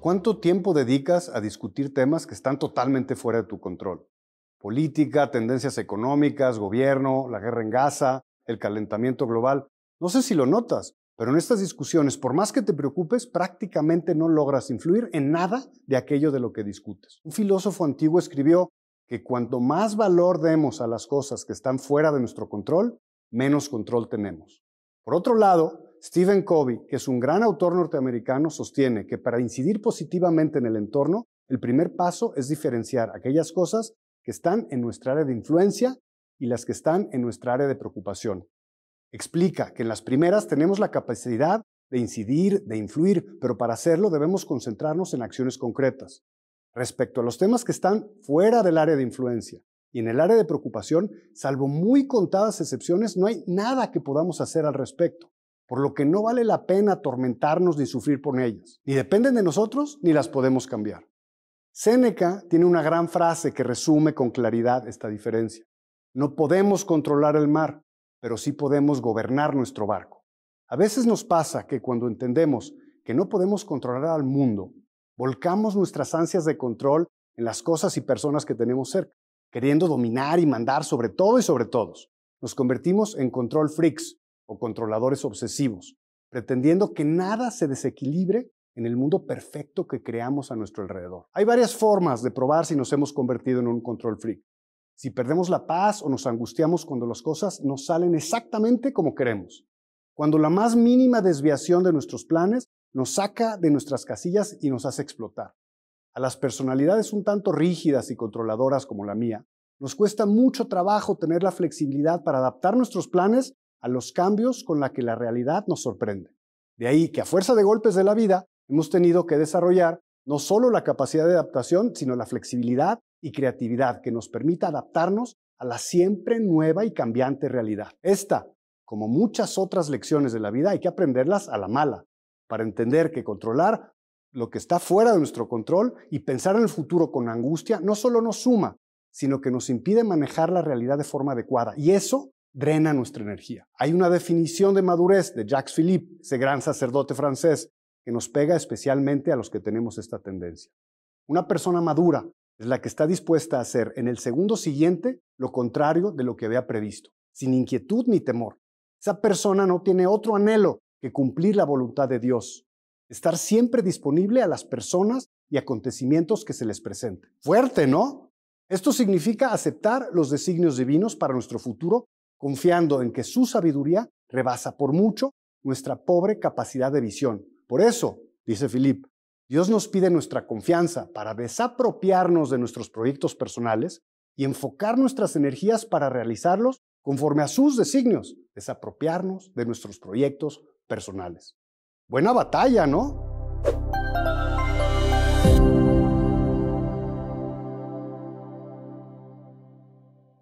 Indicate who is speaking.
Speaker 1: ¿Cuánto tiempo dedicas a discutir temas que están totalmente fuera de tu control? Política, tendencias económicas, gobierno, la guerra en Gaza, el calentamiento global. No sé si lo notas, pero en estas discusiones, por más que te preocupes, prácticamente no logras influir en nada de aquello de lo que discutes. Un filósofo antiguo escribió que cuanto más valor demos a las cosas que están fuera de nuestro control, menos control tenemos. Por otro lado, Stephen Covey, que es un gran autor norteamericano, sostiene que para incidir positivamente en el entorno, el primer paso es diferenciar aquellas cosas que están en nuestra área de influencia y las que están en nuestra área de preocupación. Explica que en las primeras tenemos la capacidad de incidir, de influir, pero para hacerlo debemos concentrarnos en acciones concretas. Respecto a los temas que están fuera del área de influencia y en el área de preocupación, salvo muy contadas excepciones, no hay nada que podamos hacer al respecto por lo que no vale la pena atormentarnos ni sufrir por ellas. Ni dependen de nosotros ni las podemos cambiar. Séneca tiene una gran frase que resume con claridad esta diferencia. No podemos controlar el mar, pero sí podemos gobernar nuestro barco. A veces nos pasa que cuando entendemos que no podemos controlar al mundo, volcamos nuestras ansias de control en las cosas y personas que tenemos cerca, queriendo dominar y mandar sobre todo y sobre todos. Nos convertimos en control freaks, o controladores obsesivos, pretendiendo que nada se desequilibre en el mundo perfecto que creamos a nuestro alrededor. Hay varias formas de probar si nos hemos convertido en un control freak. Si perdemos la paz o nos angustiamos cuando las cosas no salen exactamente como queremos. Cuando la más mínima desviación de nuestros planes nos saca de nuestras casillas y nos hace explotar. A las personalidades un tanto rígidas y controladoras como la mía, nos cuesta mucho trabajo tener la flexibilidad para adaptar nuestros planes a los cambios con la que la realidad nos sorprende. De ahí que a fuerza de golpes de la vida hemos tenido que desarrollar no solo la capacidad de adaptación, sino la flexibilidad y creatividad que nos permita adaptarnos a la siempre nueva y cambiante realidad. Esta, como muchas otras lecciones de la vida, hay que aprenderlas a la mala, para entender que controlar lo que está fuera de nuestro control y pensar en el futuro con angustia no solo nos suma, sino que nos impide manejar la realidad de forma adecuada. Y eso drena nuestra energía. Hay una definición de madurez de Jacques Philippe, ese gran sacerdote francés, que nos pega especialmente a los que tenemos esta tendencia. Una persona madura es la que está dispuesta a hacer en el segundo siguiente lo contrario de lo que había previsto, sin inquietud ni temor. Esa persona no tiene otro anhelo que cumplir la voluntad de Dios, estar siempre disponible a las personas y acontecimientos que se les presenten. Fuerte, ¿no? Esto significa aceptar los designios divinos para nuestro futuro confiando en que su sabiduría rebasa por mucho nuestra pobre capacidad de visión. Por eso, dice Filip, Dios nos pide nuestra confianza para desapropiarnos de nuestros proyectos personales y enfocar nuestras energías para realizarlos conforme a sus designios, desapropiarnos de nuestros proyectos personales. Buena batalla, ¿no?